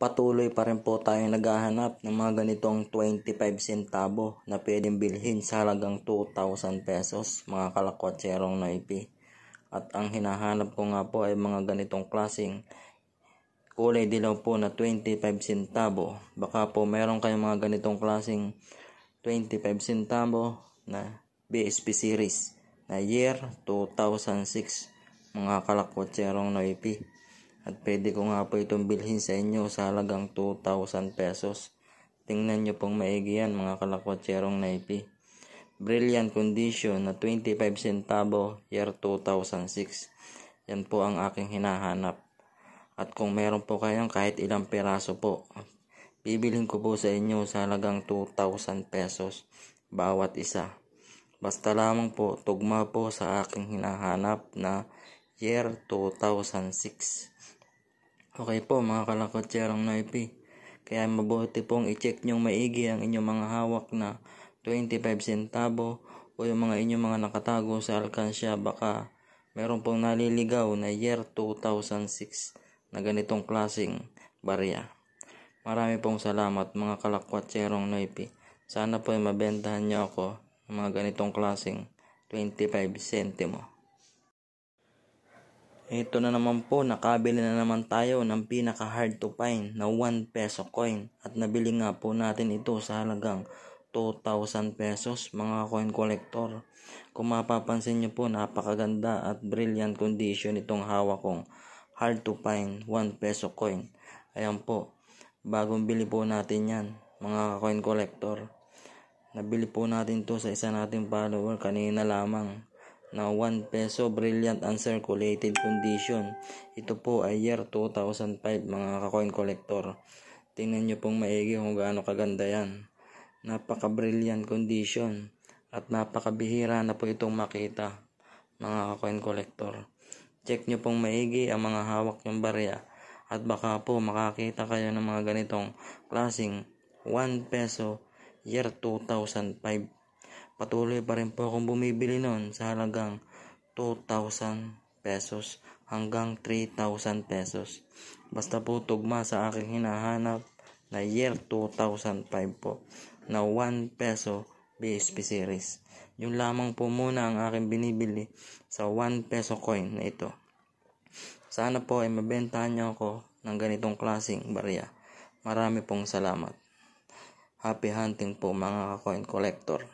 patuloy pa rin po tayong naghahanap ng mga ganitong 25 centavo na pwedeng bilhin sa halagang 2,000 pesos mga kalakwatserong noipi. At ang hinahanap ko nga po ay mga ganitong klasing kulay dilaw po na 25 centavo. Baka po meron kayong mga ganitong klasing 25 centavo na BSP series na year 2006 mga kalakwatserong noipi. At pwede ko nga po itong bilhin sa inyo sa halagang 2,000 pesos. Tingnan nyo pong maigi yan mga kalakwatsyerong naipi. Brilliant condition na 25 centavo year 2006. Yan po ang aking hinahanap. At kung meron po kayong kahit ilang peraso po, bibilhin ko po sa inyo sa halagang 2,000 pesos bawat isa. Basta lamang po tugma po sa aking hinahanap na year 2006. Okay po mga kalakotserong noipi. Kaya mabuti pong i-check nyong maigi ang inyong mga hawak na 25 centavo o yung mga inyong mga nakatago sa alkansya baka meron pong naliligaw na year 2006 na ganitong klasing barya. Marami pong salamat mga kalakwatserong noipi. Sana po ay mabentahan niyo ako ng mga ganitong klasing 25 sentimo. Ito na naman po, nakabili na naman tayo ng pinaka hard to find na 1 peso coin at nabili nga po natin ito sa halagang 2,000 pesos mga coin collector. Kung mapapansin nyo po, napakaganda at brilliant condition itong hawak kong hard to find 1 peso coin. Ayan po, bagong bili po natin yan mga coin collector. Nabili po natin to sa isa nating follower kanina lamang na 1 peso brilliant uncirculated condition. Ito po ay year 2005 mga kakoin collector. Tingnan nyo pong maigi kung gaano kaganda yan. Napaka brilliant condition at napakabihira na po itong makita mga kakoin collector. Check nyo pong maigi ang mga hawak yung barya at baka po makakita kayo ng mga ganitong klasing 1 peso year 2005 Patuloy pa rin po akong bumibili noon sa halagang 2,000 pesos hanggang 3,000 pesos. Basta po tugma sa aking hinahanap na year 2005 po na 1 peso BSP series. Yun lamang po muna ang aking binibili sa 1 peso coin na ito. Sana po ay mabentahan niyo ako ng ganitong klasing barya. Marami pong salamat. Happy hunting po mga coin collector.